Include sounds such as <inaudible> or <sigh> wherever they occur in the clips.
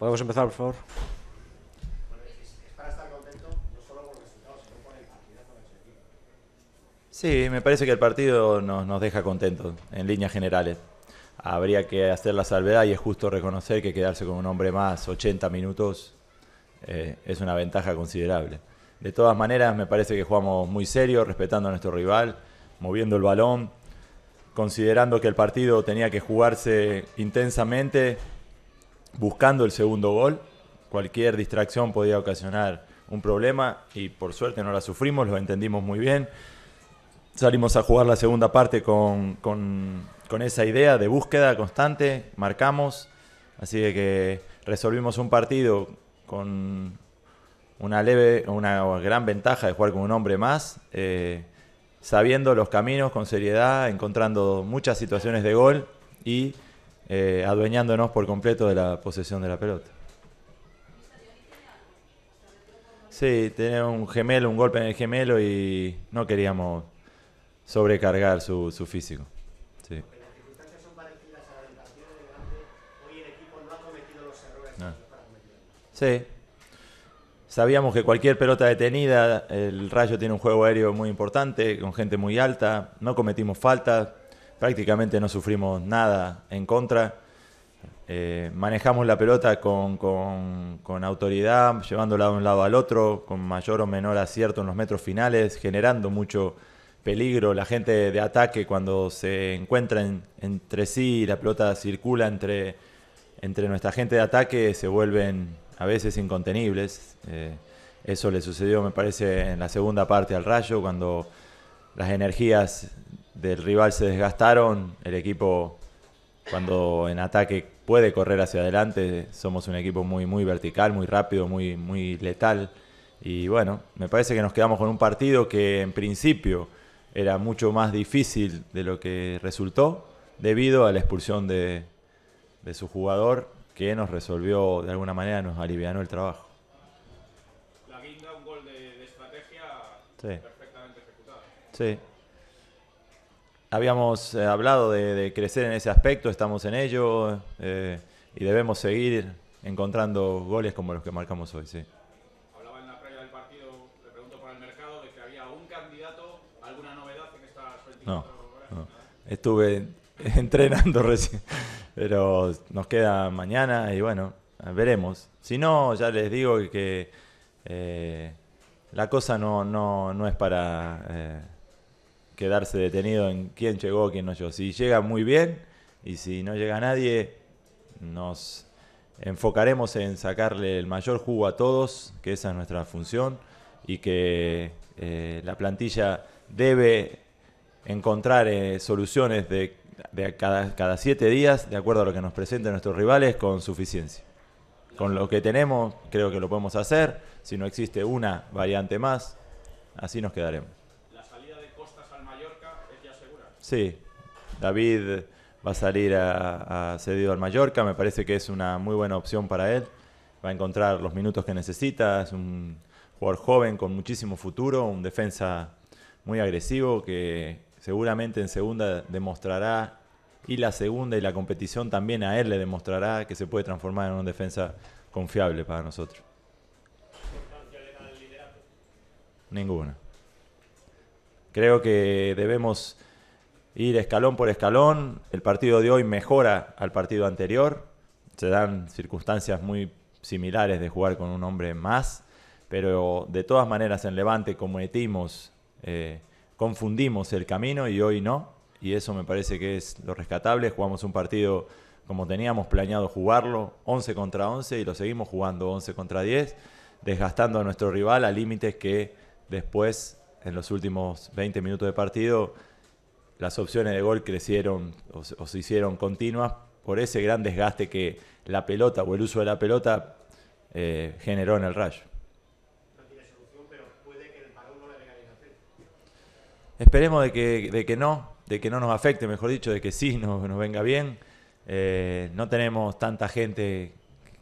podemos empezar, por favor. Sí, me parece que el partido nos, nos deja contentos en líneas generales. Habría que hacer la salvedad y es justo reconocer que quedarse con un hombre más 80 minutos eh, es una ventaja considerable. De todas maneras, me parece que jugamos muy serio, respetando a nuestro rival, moviendo el balón, considerando que el partido tenía que jugarse intensamente buscando el segundo gol. Cualquier distracción podía ocasionar un problema y por suerte no la sufrimos, lo entendimos muy bien. Salimos a jugar la segunda parte con, con, esa idea de búsqueda constante, marcamos, así que resolvimos un partido con una leve, una gran ventaja de jugar con un hombre más, eh, sabiendo los caminos con seriedad, encontrando muchas situaciones de gol y eh, adueñándonos por completo de la posesión de la pelota. Sí, tenía un gemelo, un golpe en el gemelo y no queríamos sobrecargar su, su físico. Sí. Sí. Sabíamos que cualquier pelota detenida, el Rayo tiene un juego aéreo muy importante, con gente muy alta, no cometimos faltas, prácticamente no sufrimos nada en contra. Eh, manejamos la pelota con, autoridad, llevándola de un lado al otro, con mayor o menor acierto en los metros finales, generando mucho peligro. La gente de ataque cuando se encuentra entre sí, y la pelota circula entre, entre nuestra gente de ataque, se vuelven a veces incontenibles. Eh, eso le sucedió, me parece, en la segunda parte al Rayo, cuando las energías del rival se desgastaron. El equipo, cuando en ataque puede correr hacia adelante, somos un equipo muy, muy vertical, muy rápido, muy, muy letal. Y bueno, me parece que nos quedamos con un partido que en principio era mucho más difícil de lo que resultó debido a la expulsión de, su jugador que nos resolvió de alguna manera, nos alivianó el trabajo. La guinda, un gol de, estrategia perfectamente ejecutado. Sí, habíamos eh, hablado de, crecer en ese aspecto, estamos en ello eh, y debemos seguir encontrando goles como los que marcamos hoy. Sí. Hablaba en la previa del partido, le pregunto por el mercado, de que había un candidato, alguna novedad en me 24 no, No. Estuve <laughs> entrenando recién, pero nos queda mañana y bueno, veremos. Si no, ya les digo que eh, la cosa no, es para quedarse detenido en quién llegó, quién no llegó. Si llega muy bien y si no llega nadie, nos enfocaremos en sacarle el mayor jugo a todos, que esa es nuestra función y que eh, la plantilla debe encontrar eh, soluciones cada, cada, siete días, de acuerdo a lo que nos presenten nuestros rivales, con suficiencia. Con lo que tenemos, creo que lo podemos hacer. Si no existe una variante más, así nos quedaremos. Sí, David va a salir a, cedido al Mallorca, me parece que es una muy buena opción para él. Va a encontrar los minutos que necesita, es un jugador joven con muchísimo futuro, un defensa muy agresivo que seguramente en segunda demostrará y la segunda y la competición también a él le demostrará que se puede transformar en una defensa confiable para nosotros. Ninguna. Creo que debemos ir escalón por escalón. El partido de hoy mejora al partido anterior. Se dan circunstancias muy similares de jugar con un hombre más, pero de todas maneras en Levante cometimos, eh, confundimos el camino y hoy no. Y eso me parece que es lo rescatable. Jugamos un partido como teníamos planeado jugarlo, 11 contra 11, y lo seguimos jugando 11 contra 10, desgastando a nuestro rival a límites que después, en los últimos 20 minutos de partido, las opciones de gol crecieron o, se hicieron continuas por ese gran desgaste que la pelota o el uso de la pelota eh, generó en el rayo. Esperemos de que, de que no, de que no nos afecte, mejor dicho, de que sí nos, venga bien. Eh, no tenemos tanta gente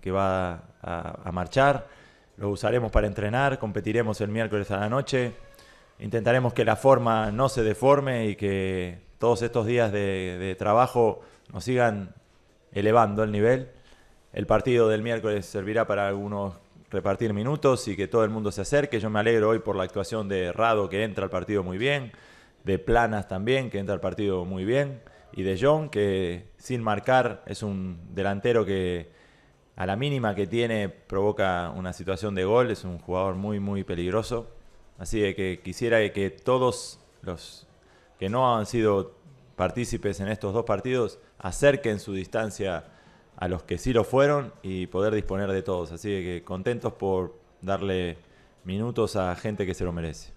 que va a, marchar. Lo usaremos para entrenar, competiremos el miércoles a la noche. Intentaremos que la forma no se deforme y que todos estos días de, trabajo nos sigan elevando el nivel. El partido del miércoles servirá para algunos repartir minutos y que todo el mundo se acerque. Yo me alegro hoy por la actuación de Rado, que entra al partido muy bien, de Planas también, que entra al partido muy bien, y de John, que sin marcar es un delantero que a la mínima que tiene provoca una situación de gol, es un jugador muy, muy peligroso. Así de que quisiera que todos los que no han sido partícipes en estos dos partidos acerquen su distancia a los que sí lo fueron y poder disponer de todos. Así que contentos por darle minutos a gente que se lo merece.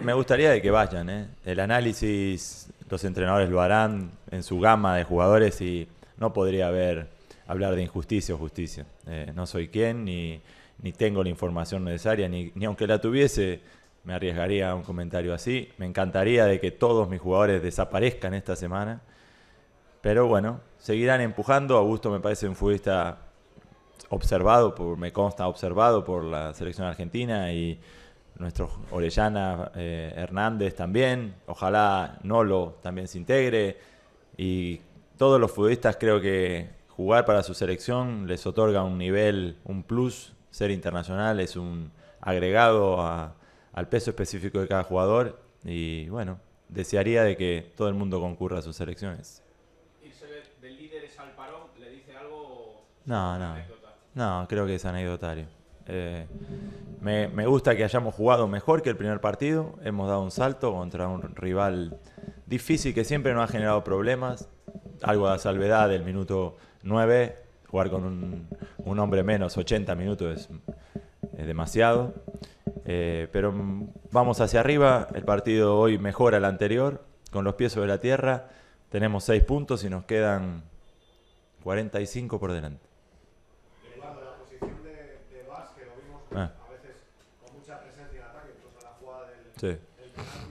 me, gustaría de que vayan. ¿eh? El análisis, los entrenadores lo harán en su gama de jugadores y no podría haber hablar de injusticia o justicia. Eh, no soy quien, ni, tengo la información necesaria, ni, aunque la tuviese, me arriesgaría a un comentario así. Me encantaría de que todos mis jugadores desaparezcan esta semana. Pero bueno, seguirán empujando. Augusto me parece un futbolista observado, por, me consta observado por la selección argentina y nuestro Orellana, eh, Hernández también, ojalá Nolo también se integre y todos los futbolistas creo que jugar para su selección les otorga un nivel, un plus, ser internacional es un agregado al peso específico de cada jugador y bueno, desearía de que todo el mundo concurra a sus selecciones. le dice algo? No, no, no, creo que es anecdotario. Eh, me, gusta que hayamos jugado mejor que el primer partido. Hemos dado un salto contra un rival difícil que siempre nos ha generado problemas. Algo de salvedad del minuto 9. Jugar con un, hombre menos 80 minutos es, demasiado. Eh, pero vamos hacia arriba. El partido hoy mejora al anterior. Con los pies sobre la tierra. Tenemos 6 puntos y nos quedan 45 por delante. Ah. A veces con mucha presencia en ataque, la jugada del, sí.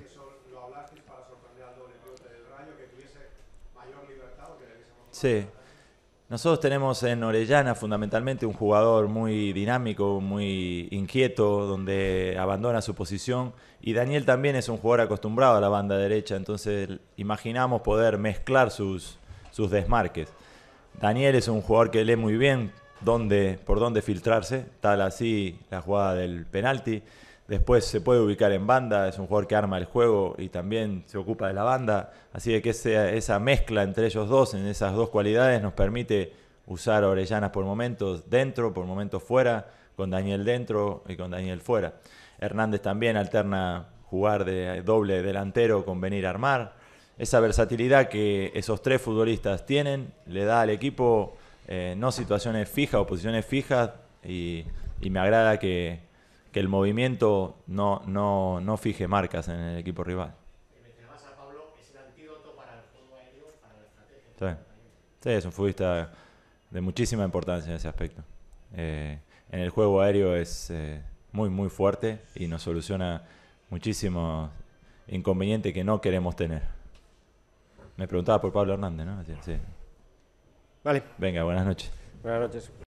eso lo hablasteis para sorprender al doble del Rayo, que tuviese mayor libertad o que le Sí. Nosotros tenemos en Orellana fundamentalmente un jugador muy dinámico, muy inquieto, donde abandona su posición. Y Daniel también es un jugador acostumbrado a la banda derecha, entonces imaginamos poder mezclar sus, sus desmarques. Daniel es un jugador que lee muy bien, donde por dónde filtrarse, tal así la jugada del penalti. Después se puede ubicar en banda, es un jugador que arma el juego y también se ocupa de la banda. Así de que esa mezcla entre ellos dos, en esas dos cualidades, nos permite usar a Orellana por momentos dentro, por momentos fuera, con Daniel dentro y con Daniel fuera. Hernández también alterna jugar de doble delantero con venir a armar. Esa versatilidad que esos tres futbolistas tienen le da al equipo eh, no situaciones fijas o posiciones fijas y, me agrada que, el movimiento no, no, no fije marcas en el equipo rival. Sí. es un futbolista de muchísima importancia en ese aspecto. Eh, en el juego aéreo es eh, muy, muy fuerte y nos soluciona muchísimos inconvenientes que no queremos tener. Me preguntaba por Pablo Hernández, ¿no? Vale. Venga, buenas noches. Buenas noches.